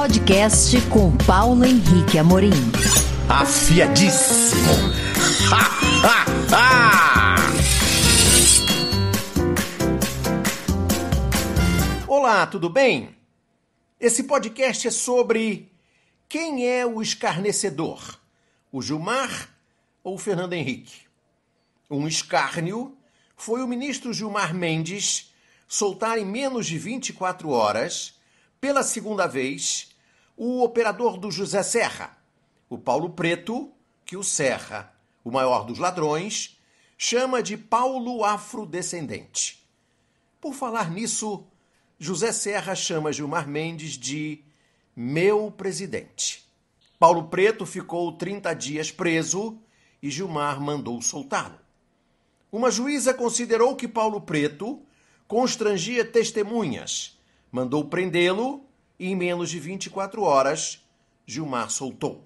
Podcast com Paulo Henrique Amorim. Afiadíssimo. Ha, ha, ha. Olá, tudo bem? Esse podcast é sobre quem é o escarnecedor, o Gilmar ou o Fernando Henrique? Um escárnio foi o ministro Gilmar Mendes soltar em menos de 24 horas, pela segunda vez, o operador do José Serra, o Paulo Preto, que o Serra, o maior dos ladrões, chama de Paulo Afrodescendente. Por falar nisso, José Serra chama Gilmar Mendes de meu presidente. Paulo Preto ficou 30 dias preso e Gilmar mandou soltá-lo. Uma juíza considerou que Paulo Preto constrangia testemunhas, mandou prendê-lo e em menos de 24 horas, Gilmar soltou.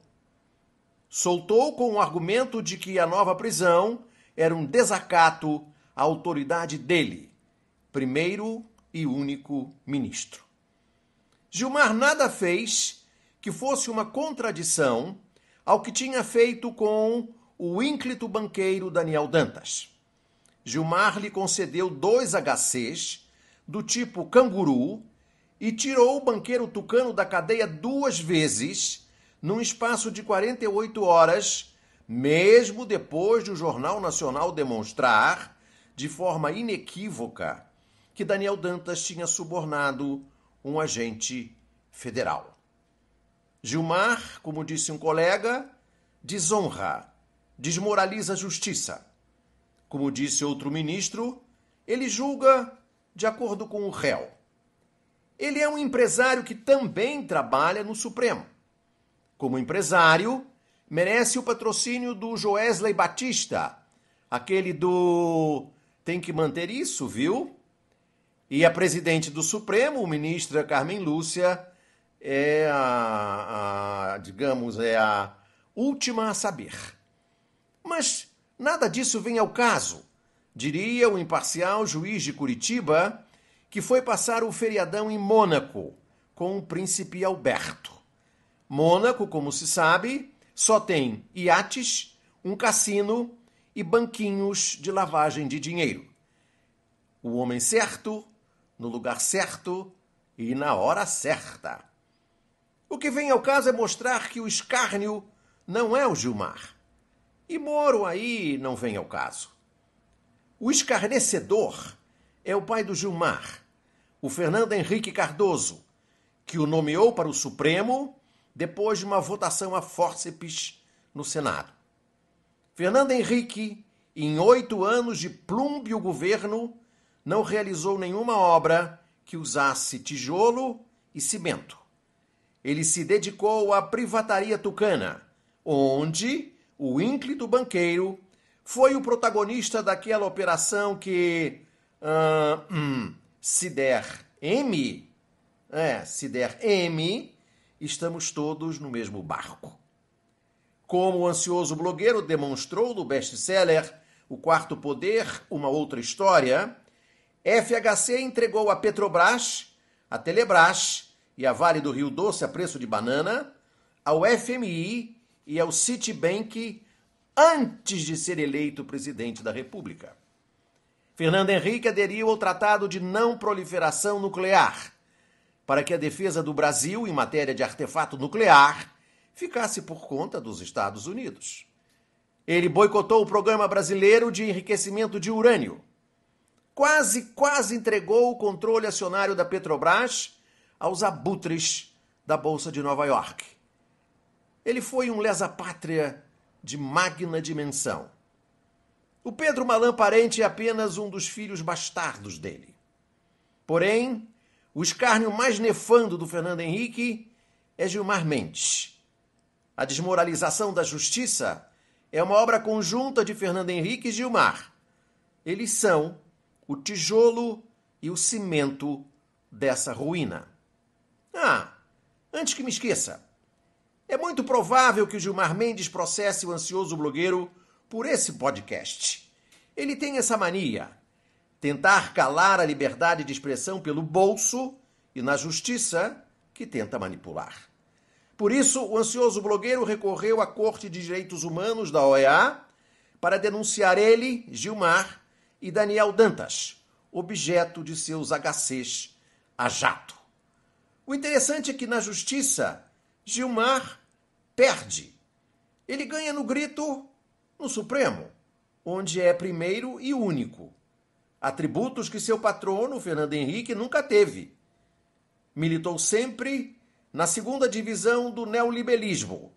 Soltou com o argumento de que a nova prisão era um desacato à autoridade dele, primeiro e único ministro. Gilmar nada fez que fosse uma contradição ao que tinha feito com o ínclito banqueiro Daniel Dantas. Gilmar lhe concedeu dois HCs do tipo canguru e tirou o banqueiro tucano da cadeia duas vezes, num espaço de 48 horas, mesmo depois do Jornal Nacional demonstrar, de forma inequívoca, que Daniel Dantas tinha subornado um agente federal. Gilmar, como disse um colega, desonra, desmoraliza a justiça. Como disse outro ministro, ele julga de acordo com o réu. Ele é um empresário que também trabalha no Supremo. Como empresário, merece o patrocínio do Joesley Batista, aquele do tem que manter isso, viu? E a presidente do Supremo, ministra Carmen Lúcia, é a, a, digamos, é a última a saber. Mas nada disso vem ao caso, diria o imparcial juiz de Curitiba, que foi passar o feriadão em Mônaco com o príncipe Alberto. Mônaco, como se sabe, só tem iates, um cassino e banquinhos de lavagem de dinheiro. O homem certo, no lugar certo e na hora certa. O que vem ao caso é mostrar que o escárnio não é o Gilmar. E Moro aí não vem ao caso. O escarnecedor é o pai do Gilmar o Fernando Henrique Cardoso, que o nomeou para o Supremo depois de uma votação a fórceps no Senado. Fernando Henrique, em oito anos de plúmbio governo, não realizou nenhuma obra que usasse tijolo e cimento. Ele se dedicou à privataria tucana, onde o ínclito banqueiro foi o protagonista daquela operação que. Uh, hum, se der M, é, se der M, estamos todos no mesmo barco. Como o ansioso blogueiro demonstrou no best-seller O Quarto Poder, Uma Outra História, FHC entregou a Petrobras, a Telebras e a Vale do Rio Doce a preço de banana, ao FMI e ao Citibank antes de ser eleito presidente da República. Fernando Henrique aderiu ao Tratado de Não Proliferação Nuclear, para que a defesa do Brasil em matéria de artefato nuclear ficasse por conta dos Estados Unidos. Ele boicotou o Programa Brasileiro de Enriquecimento de Urânio. Quase, quase entregou o controle acionário da Petrobras aos abutres da Bolsa de Nova York. Ele foi um lesa-pátria de magna dimensão. O Pedro Malan Parente é apenas um dos filhos bastardos dele. Porém, o escárnio mais nefando do Fernando Henrique é Gilmar Mendes. A desmoralização da justiça é uma obra conjunta de Fernando Henrique e Gilmar. Eles são o tijolo e o cimento dessa ruína. Ah, antes que me esqueça, é muito provável que o Gilmar Mendes processe o ansioso blogueiro por esse podcast. Ele tem essa mania: tentar calar a liberdade de expressão pelo bolso e na justiça que tenta manipular. Por isso, o ansioso blogueiro recorreu à Corte de Direitos Humanos da OEA para denunciar ele, Gilmar e Daniel Dantas, objeto de seus HCs a jato. O interessante é que na justiça, Gilmar perde. Ele ganha no grito no Supremo, onde é primeiro e único. Atributos que seu patrono, Fernando Henrique, nunca teve. Militou sempre na segunda divisão do neoliberalismo,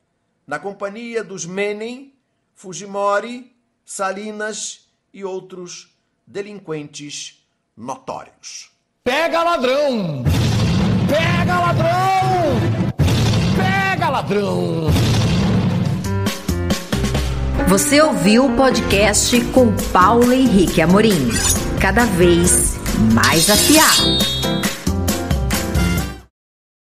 na companhia dos Menem, Fujimori, Salinas e outros delinquentes notórios. Pega ladrão! Pega ladrão! Pega ladrão! Você ouviu o podcast com Paulo Henrique Amorim. Cada vez mais afiado.